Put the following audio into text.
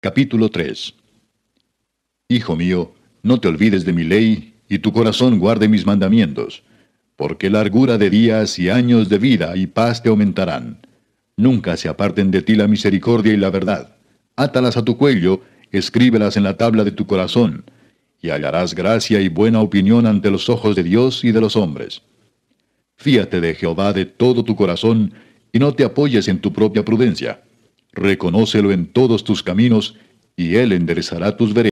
Capítulo 3 Hijo mío, no te olvides de mi ley, y tu corazón guarde mis mandamientos, porque largura de días y años de vida y paz te aumentarán. Nunca se aparten de ti la misericordia y la verdad. Átalas a tu cuello, escríbelas en la tabla de tu corazón, y hallarás gracia y buena opinión ante los ojos de Dios y de los hombres. Fíate de Jehová de todo tu corazón, y no te apoyes en tu propia prudencia Reconócelo en todos tus caminos, y Él enderezará tus veredas.